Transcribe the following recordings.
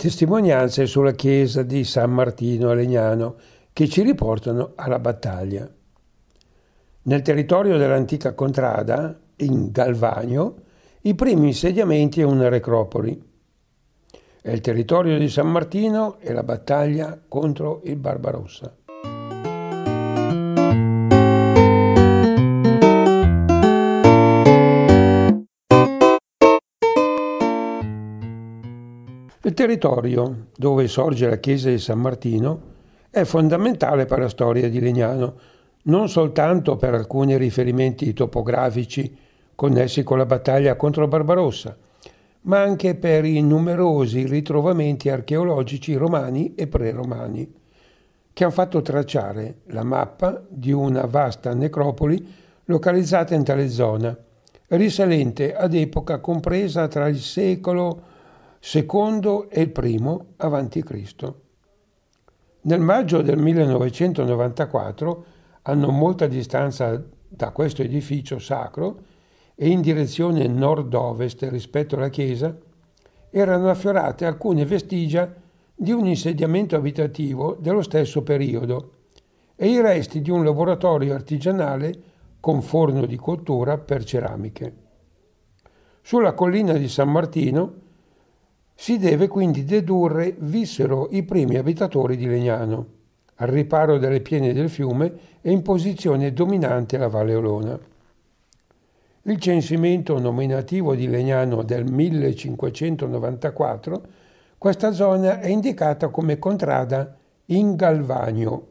testimonianze sulla chiesa di San Martino a Legnano che ci riportano alla battaglia. Nel territorio dell'antica contrada, in Galvagno, i primi insediamenti e una recropoli. È il territorio di San Martino e la battaglia contro il Barbarossa. territorio dove sorge la chiesa di San Martino è fondamentale per la storia di Legnano, non soltanto per alcuni riferimenti topografici connessi con la battaglia contro Barbarossa, ma anche per i numerosi ritrovamenti archeologici romani e preromani, che hanno fatto tracciare la mappa di una vasta necropoli localizzata in tale zona, risalente ad epoca compresa tra il secolo secondo e il primo Cristo. Nel maggio del 1994, a non molta distanza da questo edificio sacro e in direzione nord-ovest rispetto alla chiesa, erano affiorate alcune vestigia di un insediamento abitativo dello stesso periodo e i resti di un laboratorio artigianale con forno di cottura per ceramiche. Sulla collina di San Martino si deve quindi dedurre vissero i primi abitatori di Legnano, al riparo dalle piene del fiume e in posizione dominante la Valle Olona. Il censimento nominativo di Legnano del 1594, questa zona è indicata come contrada in Galvagno,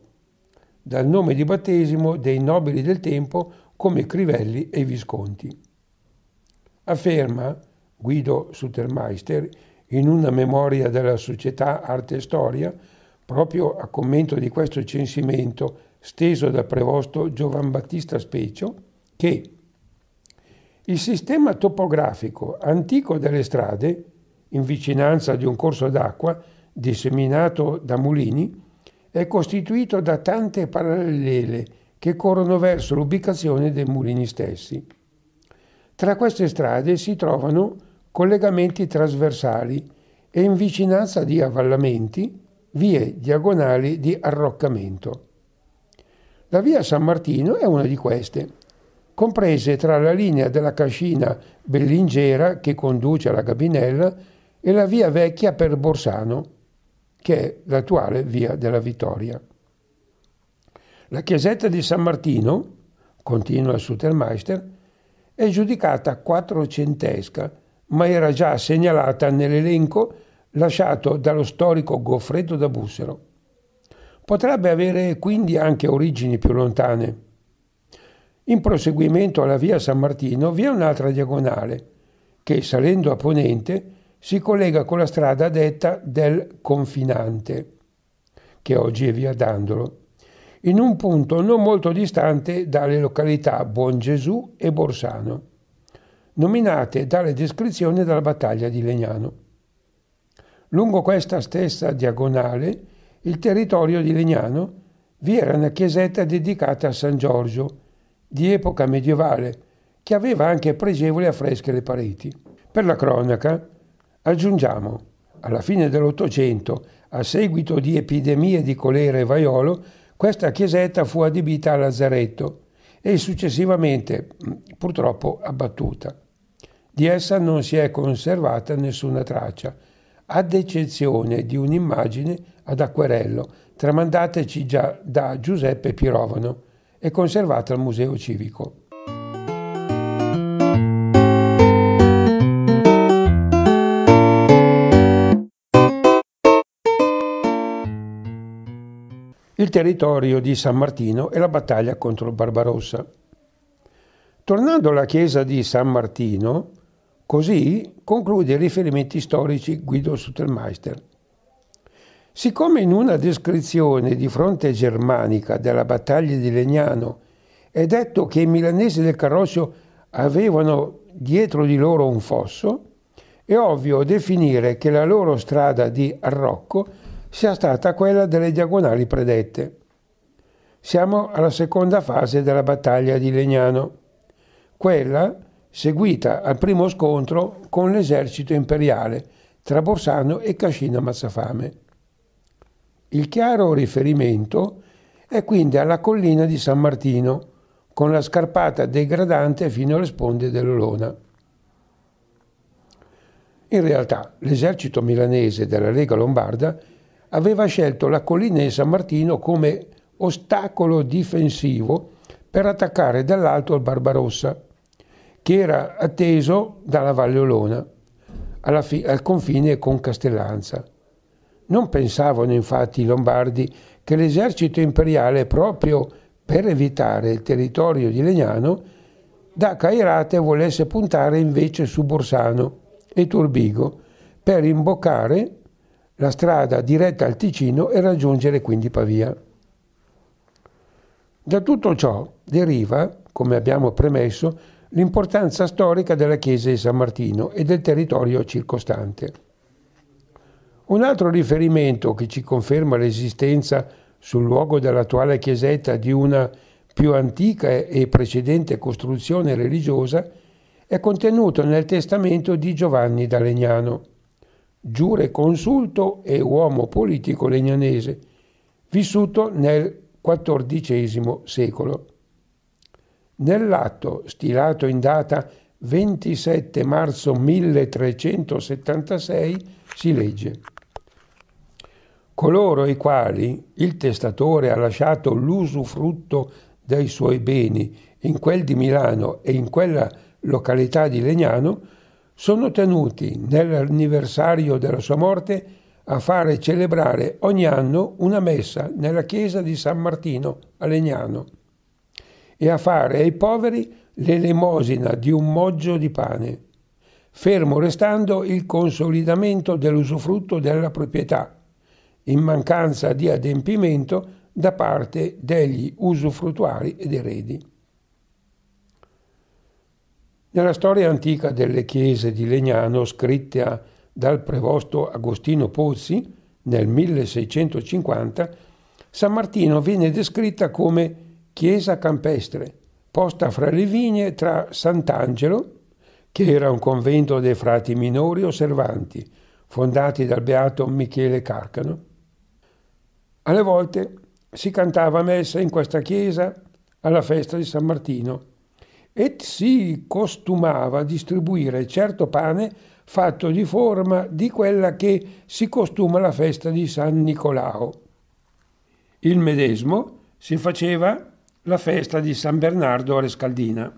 dal nome di battesimo dei nobili del tempo come Crivelli e Visconti. Afferma Guido Sutermeister in una memoria della società Arte e Storia, proprio a commento di questo censimento steso dal prevosto Giovan Battista Specio, che il sistema topografico antico delle strade, in vicinanza di un corso d'acqua disseminato da mulini, è costituito da tante parallele che corrono verso l'ubicazione dei mulini stessi. Tra queste strade si trovano collegamenti trasversali e in vicinanza di avvallamenti, vie diagonali di arroccamento. La via San Martino è una di queste, comprese tra la linea della cascina Bellingera che conduce alla Gabinella e la via vecchia per Borsano, che è l'attuale via della Vittoria. La chiesetta di San Martino, continua il Sutermeister, è giudicata quattrocentesca ma era già segnalata nell'elenco lasciato dallo storico Goffredo da Bussero. Potrebbe avere quindi anche origini più lontane. In proseguimento alla via San Martino vi è un'altra diagonale che, salendo a ponente, si collega con la strada detta del Confinante, che oggi è via Dandolo, in un punto non molto distante dalle località Buon Gesù e Borsano nominate dalle descrizioni della battaglia di Legnano. Lungo questa stessa diagonale, il territorio di Legnano, vi era una chiesetta dedicata a San Giorgio, di epoca medievale, che aveva anche pregevoli affreschi alle pareti. Per la cronaca, aggiungiamo, alla fine dell'Ottocento, a seguito di epidemie di colera e vaiolo, questa chiesetta fu adibita a lazzaretto e successivamente purtroppo abbattuta. Di essa non si è conservata nessuna traccia, ad eccezione di un'immagine ad acquerello, tramandataci già da Giuseppe Pirovano e conservata al Museo Civico. il territorio di San Martino e la battaglia contro Barbarossa. Tornando alla chiesa di San Martino, Così conclude i riferimenti storici Guido Sutermeister. Siccome in una descrizione di fronte germanica della battaglia di Legnano è detto che i milanesi del Carroccio avevano dietro di loro un fosso, è ovvio definire che la loro strada di Arrocco sia stata quella delle diagonali predette. Siamo alla seconda fase della battaglia di Legnano, quella seguita al primo scontro con l'esercito imperiale tra Borsano e Cascina Mazzafame. Il chiaro riferimento è quindi alla collina di San Martino, con la scarpata degradante fino alle sponde dell'Olona. In realtà l'esercito milanese della Lega Lombarda aveva scelto la collina di San Martino come ostacolo difensivo per attaccare dall'alto il Barbarossa, che era atteso dalla Valle Olona, fi- al confine con Castellanza. Non pensavano infatti i Lombardi che l'esercito imperiale, proprio per evitare il territorio di Legnano, da Cairate volesse puntare invece su Borsano e Turbigo per imboccare la strada diretta al Ticino e raggiungere quindi Pavia. Da tutto ciò deriva, come abbiamo premesso, l'importanza storica della chiesa di San Martino e del territorio circostante. Un altro riferimento che ci conferma l'esistenza sul luogo dell'attuale chiesetta di una più antica e precedente costruzione religiosa è contenuto nel testamento di Giovanni da Legnano, giure consulto e uomo politico legnanese, vissuto nel XIV secolo. Nell'atto, stilato in data 27 marzo 1376, si legge Coloro i quali il testatore ha lasciato l'usufrutto dei suoi beni in quel di Milano e in quella località di Legnano, sono tenuti nell'anniversario della sua morte a fare celebrare ogni anno una messa nella chiesa di San Martino a Legnano e a fare ai poveri l'elemosina di un moggio di pane, fermo restando il consolidamento dell'usufrutto della proprietà, in mancanza di adempimento da parte degli usufruttuari ed eredi. Nella storia antica delle chiese di Legnano, scritta dal prevosto Agostino Pozzi nel 1650, San Martino viene descritta come chiesa campestre, posta fra le vigne tra Sant'Angelo, che era un convento dei frati minori osservanti, fondati dal beato Michele Carcano. Alle volte si cantava messa in questa chiesa alla festa di San Martino e si costumava distribuire certo pane fatto di forma di quella che si costuma alla festa di San Nicolao. Il medesimo si faceva la festa di San Bernardo a Rescaldina.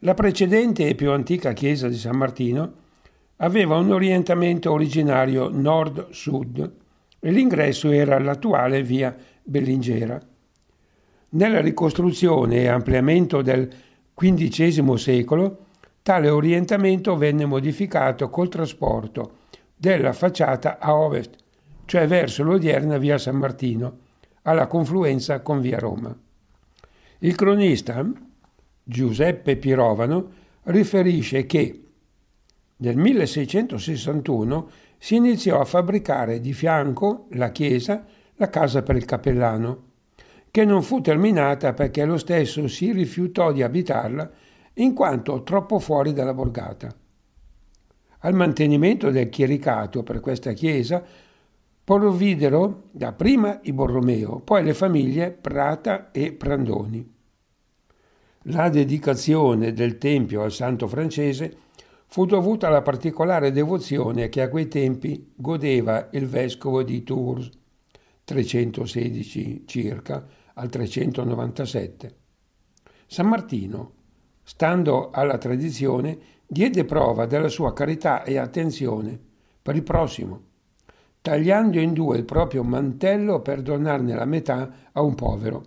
La precedente e più antica chiesa di San Martino aveva un orientamento originario nord-sud e l'ingresso era l'attuale via Bellingera. Nella ricostruzione e ampliamento del XV secolo tale orientamento venne modificato col trasporto della facciata a ovest, cioè verso l'odierna via San Martino, alla confluenza con via Roma. Il cronista Giuseppe Pirovano riferisce che nel 1661 si iniziò a fabbricare di fianco la chiesa la casa per il cappellano, che non fu terminata perché lo stesso si rifiutò di abitarla in quanto troppo fuori dalla borgata. Al mantenimento del chiericato per questa chiesa Provvidero dapprima i Borromeo, poi le famiglie Prata e Prandoni. La dedicazione del Tempio al Santo Francese fu dovuta alla particolare devozione che a quei tempi godeva il vescovo di Tours, 316 circa al 397. San Martino, stando alla tradizione, diede prova della sua carità e attenzione per il prossimo tagliando in due il proprio mantello per donarne la metà a un povero.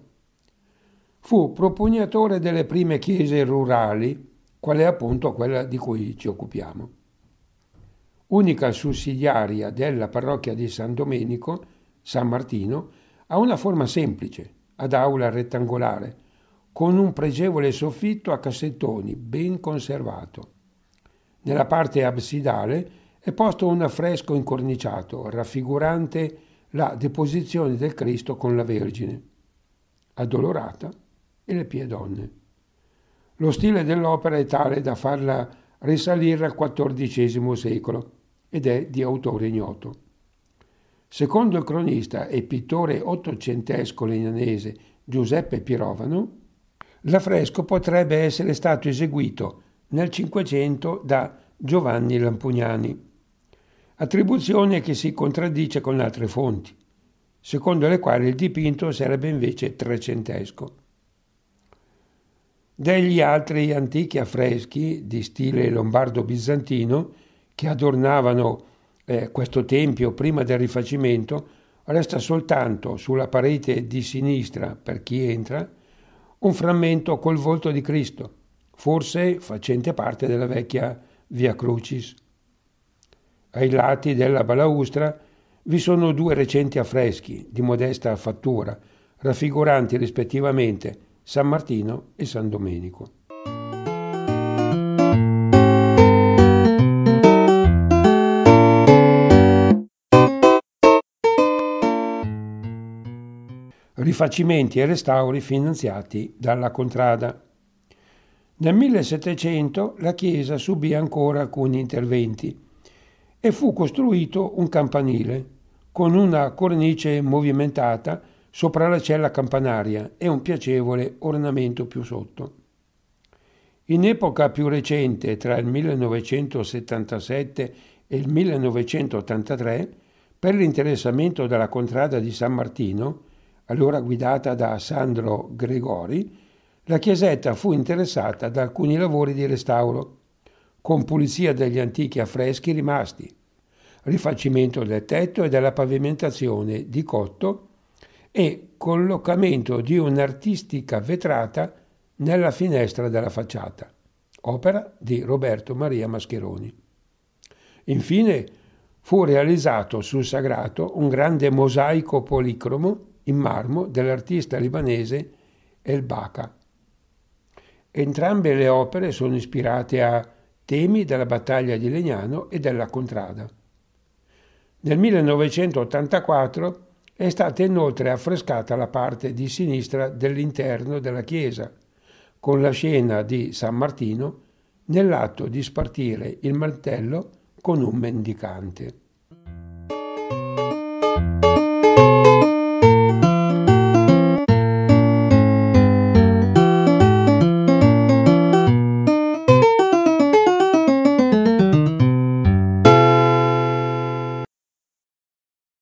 Fu propugnatore delle prime chiese rurali, qual è appunto quella di cui ci occupiamo. Unica sussidiaria della parrocchia di San Domenico, San Martino, ha una forma semplice, ad aula rettangolare, con un pregevole soffitto a cassettoni ben conservato. Nella parte absidale è posto un affresco incorniciato raffigurante la deposizione del Cristo con la Vergine, addolorata, e le pie donne. Lo stile dell'opera è tale da farla risalire al XIV secolo ed è di autore ignoto. Secondo il cronista e pittore ottocentesco legnanese Giuseppe Pirovano, l'affresco potrebbe essere stato eseguito nel Cinquecento da Giovanni Lampugnani attribuzione che si contraddice con altre fonti, secondo le quali il dipinto sarebbe invece trecentesco. Degli altri antichi affreschi di stile lombardo-bizantino che adornavano eh, questo tempio prima del rifacimento, resta soltanto sulla parete di sinistra per chi entra un frammento col volto di Cristo, forse facente parte della vecchia Via Crucis. Ai lati della balaustra vi sono due recenti affreschi di modesta fattura, raffiguranti rispettivamente San Martino e San Domenico. rifacimenti e restauri finanziati dalla Contrada. Nel 1700 la chiesa subì ancora alcuni interventi, e fu costruito un campanile con una cornice movimentata sopra la cella campanaria e un piacevole ornamento più sotto. In epoca più recente, tra il 1977 e il 1983, per l'interessamento della contrada di San Martino, allora guidata da Sandro Gregori, la chiesetta fu interessata da alcuni lavori di restauro con pulizia degli antichi affreschi rimasti, rifacimento del tetto e della pavimentazione di cotto e collocamento di un'artistica vetrata nella finestra della facciata, opera di Roberto Maria Mascheroni. Infine fu realizzato sul sagrato un grande mosaico policromo in marmo dell'artista libanese El Baca. Entrambe le opere sono ispirate a temi della battaglia di Legnano e della Contrada. Nel 1984 è stata inoltre affrescata la parte di sinistra dell'interno della chiesa, con la scena di San Martino nell'atto di spartire il martello con un mendicante.